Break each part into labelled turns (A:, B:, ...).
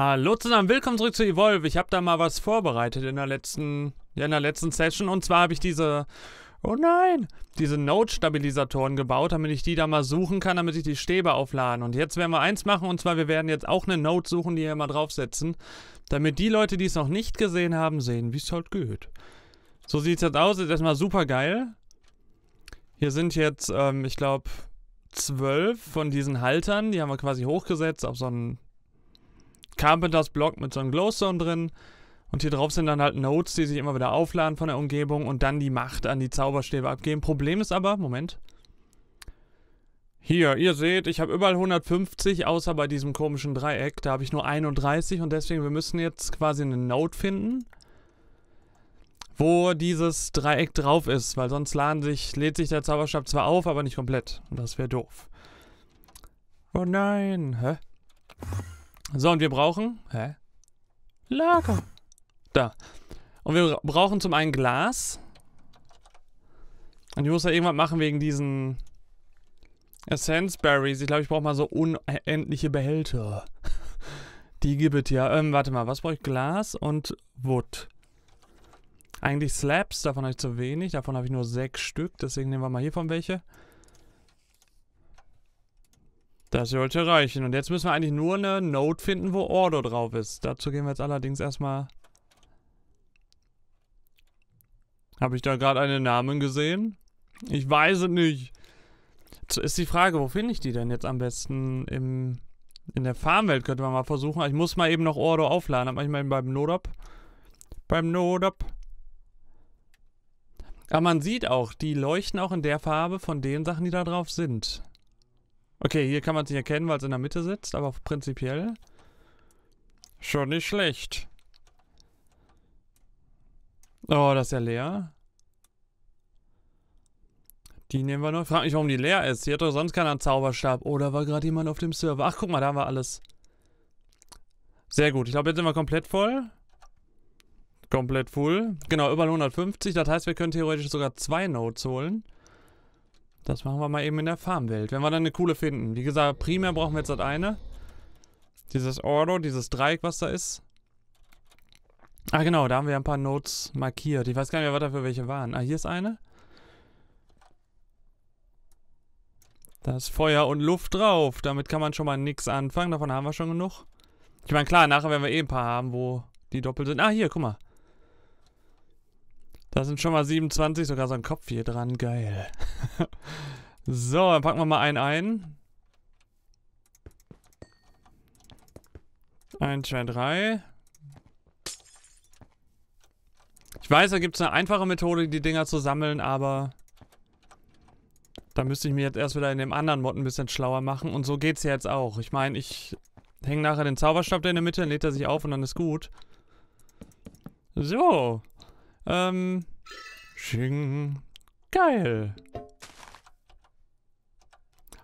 A: Hallo zusammen, willkommen zurück zu Evolve. Ich habe da mal was vorbereitet in der letzten, ja, in der letzten Session. Und zwar habe ich diese, oh nein, diese Node-Stabilisatoren gebaut, damit ich die da mal suchen kann, damit ich die Stäbe aufladen. Und jetzt werden wir eins machen, und zwar wir werden jetzt auch eine Node suchen, die hier mal draufsetzen, damit die Leute, die es noch nicht gesehen haben, sehen, wie es halt geht. So sieht es jetzt aus, ist erstmal super geil. Hier sind jetzt, ähm, ich glaube, zwölf von diesen Haltern, die haben wir quasi hochgesetzt auf so einen Carpenters Block mit so einem Glowstone drin. Und hier drauf sind dann halt Nodes, die sich immer wieder aufladen von der Umgebung und dann die Macht an die Zauberstäbe abgeben. Problem ist aber, Moment. Hier, ihr seht, ich habe überall 150, außer bei diesem komischen Dreieck. Da habe ich nur 31 und deswegen, wir müssen jetzt quasi eine Node finden, wo dieses Dreieck drauf ist, weil sonst laden sich, lädt sich der Zauberstab zwar auf, aber nicht komplett. Und das wäre doof. Oh nein, hä? So, und wir brauchen. Hä? Lager. Da. Und wir brauchen zum einen Glas. Und ich muss da irgendwas machen wegen diesen Essence Berries. Ich glaube, ich brauche mal so unendliche Behälter. Die gibt es ja. Ähm, warte mal, was brauche ich? Glas und Wood. Eigentlich Slabs, davon habe ich zu wenig. Davon habe ich nur sechs Stück, deswegen nehmen wir mal hiervon welche. Das sollte reichen. Und jetzt müssen wir eigentlich nur eine Note finden, wo Ordo drauf ist. Dazu gehen wir jetzt allerdings erstmal... Habe ich da gerade einen Namen gesehen? Ich weiß es nicht. Ist die Frage, wo finde ich die denn jetzt am besten? Im, in der Farmwelt könnte man mal versuchen. Ich muss mal eben noch Ordo aufladen. Habe ich mal eben beim Nodop. Beim Nodop. Aber ah, man sieht auch, die leuchten auch in der Farbe von den Sachen, die da drauf sind. Okay, hier kann man es nicht erkennen, weil es in der Mitte sitzt, aber prinzipiell schon nicht schlecht. Oh, das ist ja leer. Die nehmen wir noch. frag mich, warum die leer ist. Hier hat doch sonst keiner einen Zauberstab. Oder oh, war gerade jemand auf dem Server? Ach, guck mal, da war alles. Sehr gut. Ich glaube, jetzt sind wir komplett voll. Komplett full. Genau, über 150. Das heißt, wir können theoretisch sogar zwei Notes holen. Das machen wir mal eben in der Farmwelt, wenn wir dann eine coole finden. Wie gesagt, primär brauchen wir jetzt das eine. Dieses Ordo, dieses Dreieck, was da ist. Ah genau, da haben wir ein paar Notes markiert. Ich weiß gar nicht mehr, was dafür welche waren. Ah, hier ist eine. Da ist Feuer und Luft drauf. Damit kann man schon mal nichts anfangen. Davon haben wir schon genug. Ich meine, klar, nachher werden wir eh ein paar haben, wo die doppelt sind. Ah, hier, guck mal. Da sind schon mal 27, sogar so ein Kopf hier dran. Geil. so, dann packen wir mal einen ein. 1, 2, 3. Ich weiß, da gibt es eine einfache Methode, die Dinger zu sammeln, aber da müsste ich mir jetzt erst wieder in dem anderen Mod ein bisschen schlauer machen. Und so geht's ja jetzt auch. Ich meine, ich hänge nachher den Zauberstab da in der Mitte, dann lädt er sich auf und dann ist gut. So. Ähm. Sching. Geil.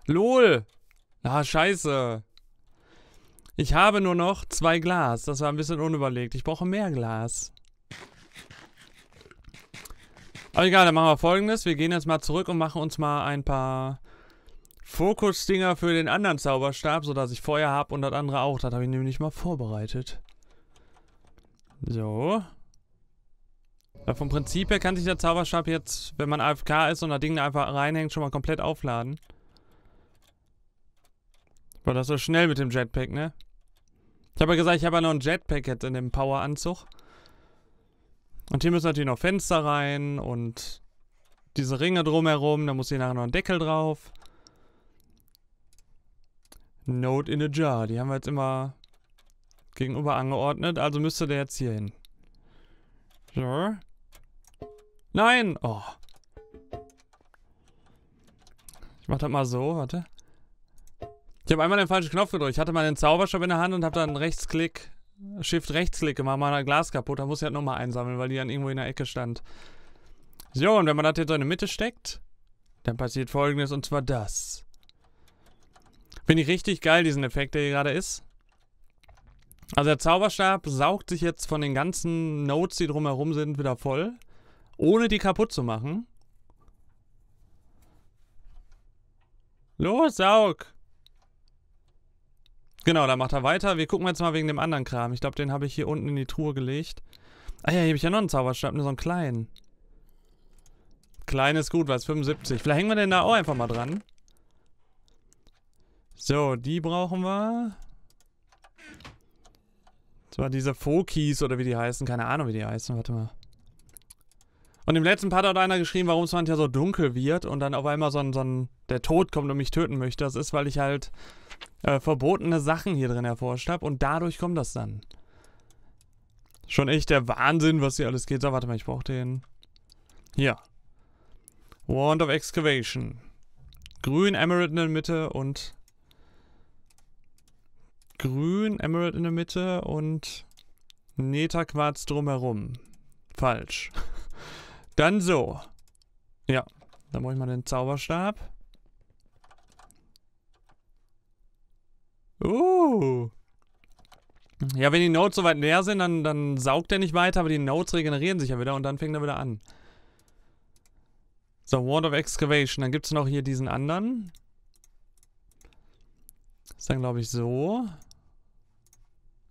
A: LOL. Ah, scheiße. Ich habe nur noch zwei Glas. Das war ein bisschen unüberlegt. Ich brauche mehr Glas. Aber egal, dann machen wir folgendes. Wir gehen jetzt mal zurück und machen uns mal ein paar Fokusdinger für den anderen Zauberstab, sodass ich Feuer habe und das andere auch. Das habe ich nämlich mal vorbereitet. So vom Prinzip her kann sich der Zauberstab jetzt, wenn man AFK ist und das Ding da einfach reinhängt, schon mal komplett aufladen. War das so schnell mit dem Jetpack, ne? Ich habe ja gesagt, ich habe ja noch ein Jetpack jetzt in dem Poweranzug. Und hier müssen natürlich noch Fenster rein und diese Ringe drumherum. Da muss hier nachher noch ein Deckel drauf. Note in a Jar. Die haben wir jetzt immer gegenüber angeordnet. Also müsste der jetzt hier hin. So. Nein! Oh. Ich mach das mal so, warte. Ich habe einmal den falschen Knopf gedrückt. Ich hatte mal den Zauberstab in der Hand und habe dann Rechtsklick, Shift-Rechtsklick gemacht, mal ein Glas kaputt. Da muss ich halt nochmal einsammeln, weil die dann irgendwo in der Ecke stand. So, und wenn man das jetzt so in die Mitte steckt, dann passiert folgendes und zwar das. Finde ich richtig geil, diesen Effekt, der hier gerade ist. Also der Zauberstab saugt sich jetzt von den ganzen Notes, die drumherum sind, wieder voll ohne die kaputt zu machen. Los, saug! Genau, dann macht er weiter. Wir gucken jetzt mal wegen dem anderen Kram. Ich glaube, den habe ich hier unten in die Truhe gelegt. Ah ja, hier habe ich ja noch einen Zauberstab, nur so einen kleinen. Klein ist gut, was 75. Vielleicht hängen wir den da auch einfach mal dran. So, die brauchen wir. Das war diese Fokies oder wie die heißen. Keine Ahnung, wie die heißen. Warte mal. Und im letzten Part hat einer geschrieben, warum es manchmal so dunkel wird und dann auf einmal so ein, so ein der Tod kommt und mich töten möchte. Das ist, weil ich halt äh, verbotene Sachen hier drin erforscht habe und dadurch kommt das dann. Schon echt der Wahnsinn, was hier alles geht. So, warte mal, ich brauche den. Hier. Wand of Excavation. Grün, Emerald in der Mitte und... Grün, Emerald in der Mitte und... Neta drumherum. Falsch. Dann so. Ja, dann brauche ich mal den Zauberstab. Uh. Ja, wenn die Notes soweit leer sind, dann, dann saugt er nicht weiter, aber die Notes regenerieren sich ja wieder und dann fängt er wieder an. So, Ward of Excavation. Dann gibt es noch hier diesen anderen. ist dann, glaube ich, so.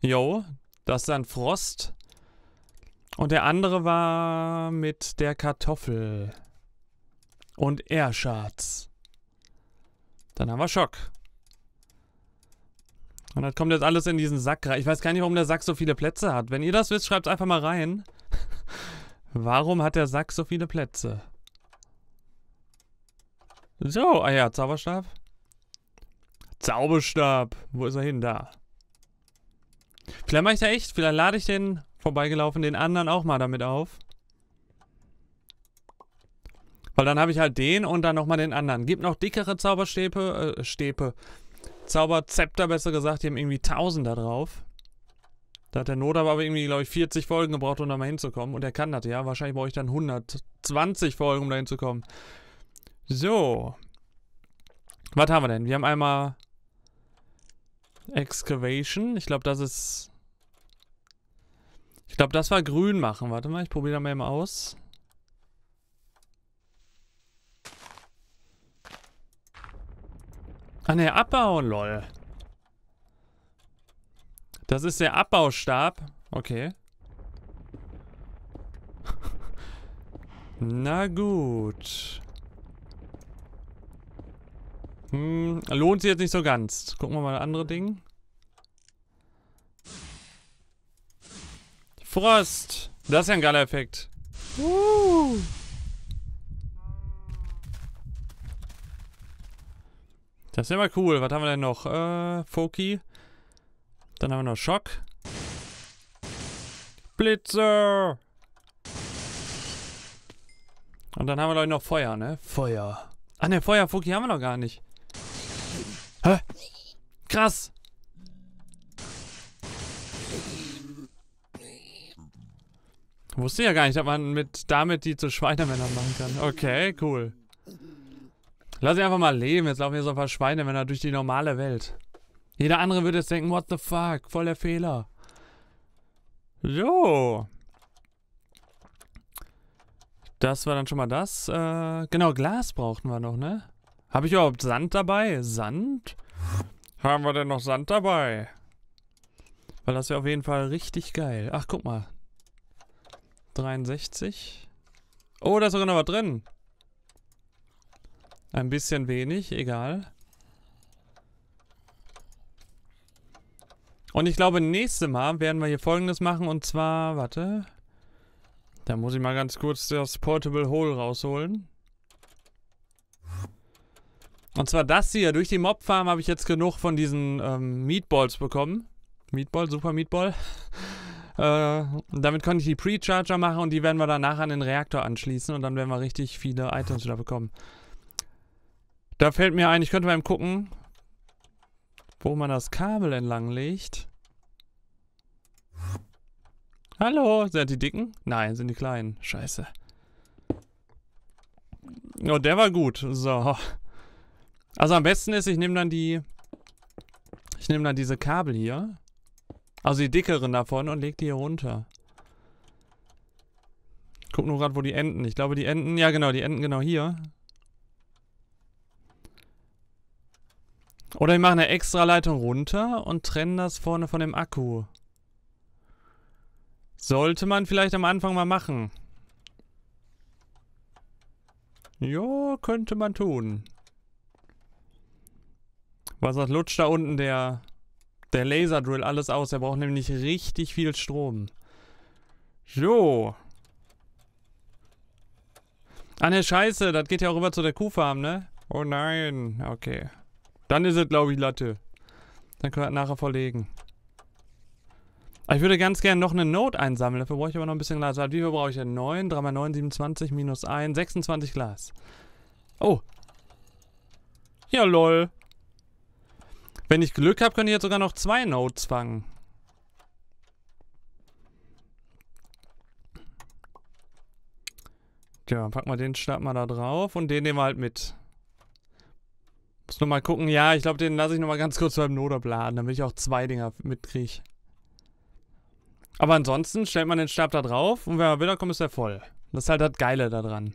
A: Jo, das ist dann Frost. Und der andere war mit der Kartoffel. Und Airshards. Dann haben wir Schock. Und das kommt jetzt alles in diesen Sack rein. Ich weiß gar nicht, warum der Sack so viele Plätze hat. Wenn ihr das wisst, schreibt es einfach mal rein. warum hat der Sack so viele Plätze? So, ah ja, Zauberstab. Zauberstab. Wo ist er hin? Da. Vielleicht mache ich da echt, vielleicht lade ich den vorbeigelaufen, den anderen auch mal damit auf. Weil dann habe ich halt den und dann nochmal den anderen. Gibt noch dickere Zauberstäbe, äh, Stäbe. Zauberzepter besser gesagt, die haben irgendwie 1000 da drauf. Da hat der Not aber irgendwie, glaube ich, 40 Folgen gebraucht, um da mal hinzukommen. Und er kann das, ja. Wahrscheinlich brauche ich dann 120 Folgen, um da hinzukommen. So. Was haben wir denn? Wir haben einmal Excavation. Ich glaube, das ist ich glaube, das war grün machen. Warte mal, ich probiere das mal eben aus. Ah ne, abbauen, lol. Das ist der Abbaustab. Okay. Na gut. Hm, lohnt sich jetzt nicht so ganz. Gucken wir mal das andere Ding. Frost. Das ist ja ein geiler Effekt. Uh. Das ist immer cool. Was haben wir denn noch? Äh, Foki. Dann haben wir noch Schock. Blitze. Und dann haben wir, glaube noch Feuer, ne? Feuer. Ah, ne, Feuer, Foki haben wir noch gar nicht. Hä? Krass. Wusste ja gar nicht, dass man mit damit die zu Schweinemännern machen kann. Okay, cool. Lass sie einfach mal leben. Jetzt laufen hier so ein paar Schweinemänner durch die normale Welt. Jeder andere würde jetzt denken, what the fuck, voll der Fehler. So. Das war dann schon mal das. Äh, genau, Glas brauchten wir noch, ne? Habe ich überhaupt Sand dabei? Sand? Haben wir denn noch Sand dabei? Weil das wäre auf jeden Fall richtig geil. Ach, guck mal. 63. Oh, da ist sogar noch was drin. Ein bisschen wenig, egal. Und ich glaube, nächstes Mal werden wir hier folgendes machen und zwar, warte. Da muss ich mal ganz kurz das Portable Hole rausholen. Und zwar das hier. Durch die Mob Farm habe ich jetzt genug von diesen ähm, Meatballs bekommen. Meatball, Super Meatball. Äh, damit konnte ich die Pre-Charger machen und die werden wir danach an den Reaktor anschließen und dann werden wir richtig viele Items wieder bekommen. Da fällt mir ein, ich könnte mal gucken, wo man das Kabel entlang legt. Hallo, sind die dicken? Nein, sind die kleinen. Scheiße. Oh, der war gut. So. Also am besten ist, ich nehme dann die... Ich nehme dann diese Kabel hier. Also die dickeren davon und leg die hier runter. Guck nur gerade, wo die enden. Ich glaube, die enden... Ja, genau, die enden genau hier. Oder ich mache eine extra Leitung runter und trenne das vorne von dem Akku. Sollte man vielleicht am Anfang mal machen. Jo, könnte man tun. Was hat Lutsch da unten, der der Laserdrill alles aus. Er braucht nämlich richtig viel Strom. So. Ah ne, scheiße. Das geht ja auch rüber zu der Kuhfarm, ne? Oh nein. Okay. Dann ist es, glaube ich, Latte. Dann können wir das nachher verlegen. Ah, ich würde ganz gerne noch eine Note einsammeln. Dafür brauche ich aber noch ein bisschen Glas. Wie viel brauche ich denn? 9, 3 mal 9, 27, minus 1, 26 Glas. Oh. Ja, lol. Wenn ich Glück habe, könnte ich jetzt sogar noch zwei Nodes fangen. Tja, dann packen wir den Stab mal da drauf und den nehmen wir halt mit. Muss nur mal gucken. Ja, ich glaube, den lasse ich noch mal ganz kurz beim Node abladen, damit ich auch zwei Dinger mitkriege. Aber ansonsten stellt man den Stab da drauf und wenn man wiederkommt, ist er voll. Das ist halt das Geile daran.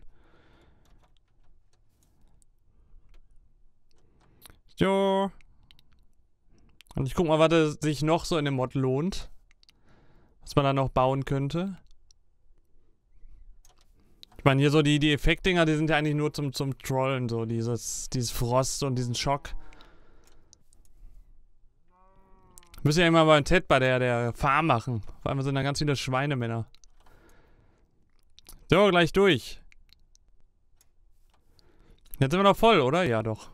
A: Jo. Und ich guck mal, was sich noch so in dem Mod lohnt. Was man da noch bauen könnte. Ich meine, hier so die, die Effektdinger, die sind ja eigentlich nur zum, zum Trollen, so dieses, dieses Frost und diesen Schock. Müssen ja immer mal einen Ted bei der, der Farm machen. Vor allem sind da ganz viele Schweinemänner. So, gleich durch. Jetzt sind wir noch voll, oder? Ja, doch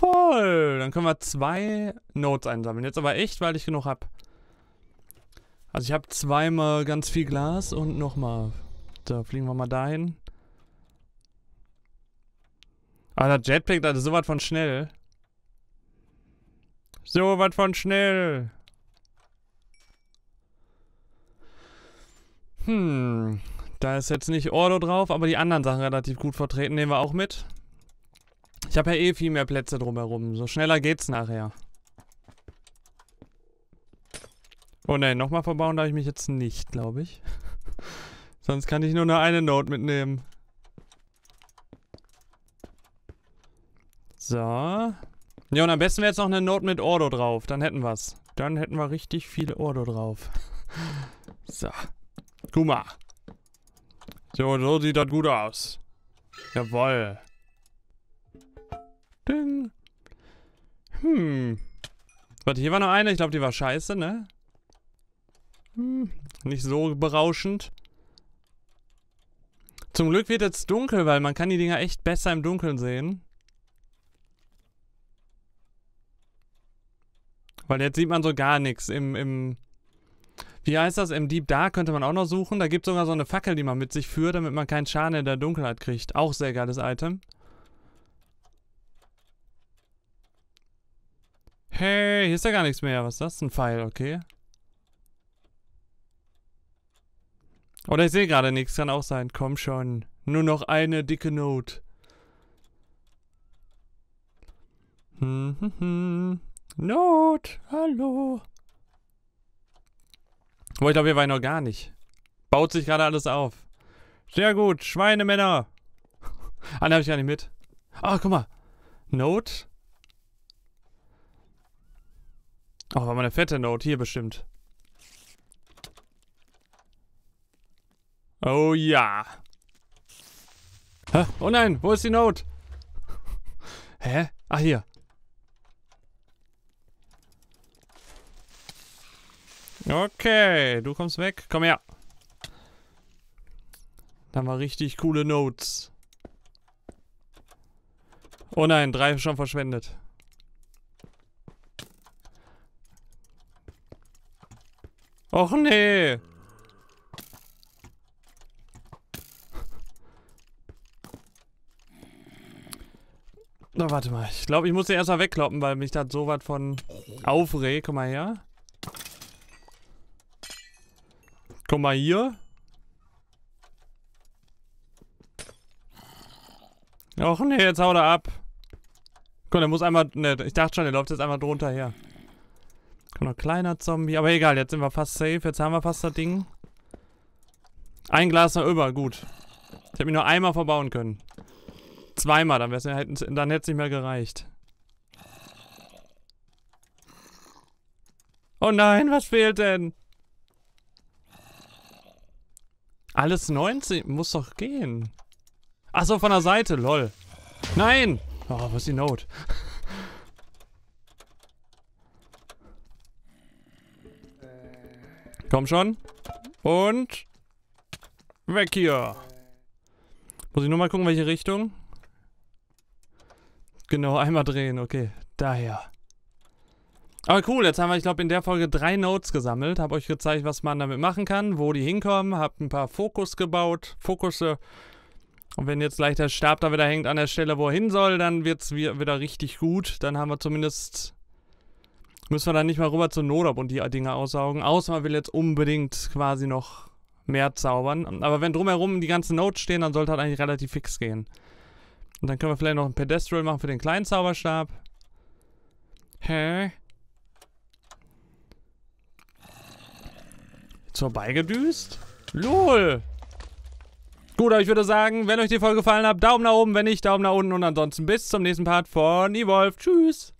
A: voll. Dann können wir zwei Notes einsammeln. Jetzt aber echt, weil ich genug habe. Also ich habe zweimal ganz viel Glas und nochmal. Da fliegen wir mal dahin. Alter, ah, Jetpack, das ist sowas von schnell. So was von schnell. Hm. Da ist jetzt nicht Ordo drauf, aber die anderen Sachen relativ gut vertreten. Nehmen wir auch mit. Ich habe ja eh viel mehr Plätze drumherum. So schneller geht's nachher. Oh nein, nochmal verbauen darf ich mich jetzt nicht, glaube ich. Sonst kann ich nur noch eine Note mitnehmen. So. Ja, und am besten wäre jetzt noch eine Note mit Ordo drauf. Dann hätten wir's. Dann hätten wir richtig viel Ordo drauf. so. Guck mal. So, so sieht das gut aus. Jawoll. Hm. Warte, hier war noch eine. Ich glaube, die war scheiße, ne? Hm. Nicht so berauschend. Zum Glück wird jetzt dunkel, weil man kann die Dinger echt besser im Dunkeln sehen. Weil jetzt sieht man so gar nichts im, im... Wie heißt das? Im Deep Dark könnte man auch noch suchen. Da gibt es sogar so eine Fackel, die man mit sich führt, damit man keinen Schaden in der Dunkelheit kriegt. Auch sehr geiles Item. okay, hier ist ja gar nichts mehr. Was ist das? Ein Pfeil, okay. Oder ich sehe gerade nichts, kann auch sein. Komm schon. Nur noch eine dicke Note. Hm, hm, hm. Not, hallo. Wo ich glaube, wir waren noch gar nicht. Baut sich gerade alles auf. Sehr gut, Schweinemänner. Alle ah, habe ich gar nicht mit. Ah, guck mal. Note. Oh, war mal eine fette Note. Hier bestimmt. Oh ja. Hä? Oh nein, wo ist die Note? Hä? Ach hier. Okay, du kommst weg. Komm her. Da haben wir richtig coole Notes. Oh nein, drei schon verschwendet. Och nee. Na, no, warte mal. Ich glaube, ich muss den erstmal wegkloppen, weil mich das so was von aufregt. Komm mal her. Komm mal hier. Och nee, jetzt haut er ab. Komm, der muss einmal... Ne, ich dachte schon, der läuft jetzt einmal drunter her. Kommt noch kleiner Zombie. Aber egal, jetzt sind wir fast safe. Jetzt haben wir fast das Ding. Ein Glas noch über, gut. Ich hätte mich nur einmal verbauen können. Zweimal, dann, dann hätte es nicht mehr gereicht. Oh nein, was fehlt denn? Alles 19, muss doch gehen. Achso, von der Seite, lol. Nein! Oh, was ist die Note? Komm schon. Und... Weg hier. Muss ich nur mal gucken, welche Richtung? Genau, einmal drehen. Okay, daher. Aber cool, jetzt haben wir, ich glaube, in der Folge drei Notes gesammelt. Habe euch gezeigt, was man damit machen kann, wo die hinkommen. Habe ein paar Fokus gebaut. Fokusse. Und wenn jetzt gleich der Stab da wieder hängt an der Stelle, wo er hin soll, dann wird es wieder richtig gut. Dann haben wir zumindest Müssen wir dann nicht mal rüber zur Nodop und die Dinger aussaugen. Außer man will jetzt unbedingt quasi noch mehr zaubern. Aber wenn drumherum die ganzen Notes stehen, dann sollte das halt eigentlich relativ fix gehen. Und dann können wir vielleicht noch einen Pedestrial machen für den kleinen Zauberstab. Hä? Zur Beigedüst? LOL! Gut, aber ich würde sagen, wenn euch die Folge gefallen hat, Daumen nach oben, wenn nicht, Daumen nach unten und ansonsten bis zum nächsten Part von Evolve. Tschüss!